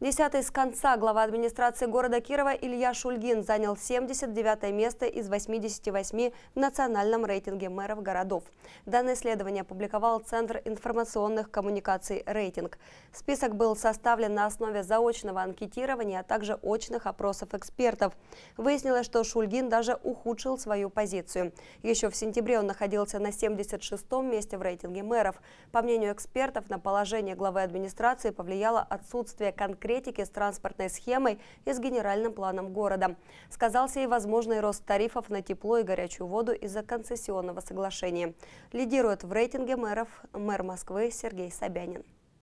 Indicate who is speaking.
Speaker 1: Десятый с конца глава администрации города Кирова Илья Шульгин занял 79 место из 88 в национальном рейтинге мэров городов. Данное исследование опубликовал Центр информационных коммуникаций «Рейтинг». Список был составлен на основе заочного анкетирования, а также очных опросов экспертов. Выяснилось, что Шульгин даже ухудшил свою позицию. Еще в сентябре он находился на 76-м месте в рейтинге мэров. По мнению экспертов, на положение главы администрации повлияло отсутствие конкретных декретике с транспортной схемой и с генеральным планом города. Сказался и возможный рост тарифов на тепло и горячую воду из-за концессионного соглашения. Лидирует в рейтинге мэров мэр Москвы Сергей Собянин.